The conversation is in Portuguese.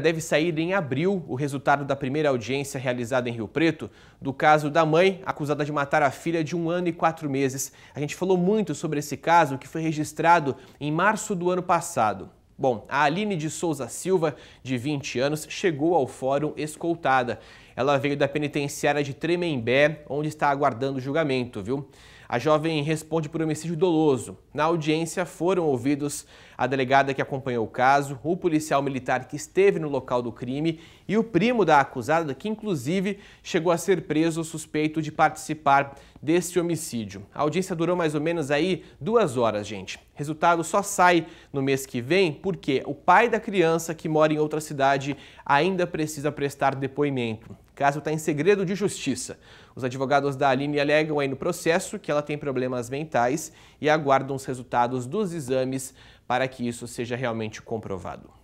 Deve sair em abril o resultado da primeira audiência realizada em Rio Preto do caso da mãe acusada de matar a filha de um ano e quatro meses. A gente falou muito sobre esse caso que foi registrado em março do ano passado. Bom, a Aline de Souza Silva, de 20 anos, chegou ao fórum escoltada. Ela veio da penitenciária de Tremembé, onde está aguardando o julgamento, viu? A jovem responde por homicídio doloso. Na audiência foram ouvidos a delegada que acompanhou o caso, o policial militar que esteve no local do crime e o primo da acusada, que inclusive chegou a ser preso suspeito de participar desse homicídio. A audiência durou mais ou menos aí duas horas, gente. Resultado só sai no mês que vem porque o pai da criança que mora em outra cidade ainda precisa prestar depoimento caso está em segredo de justiça. Os advogados da Aline alegam aí no processo que ela tem problemas mentais e aguardam os resultados dos exames para que isso seja realmente comprovado.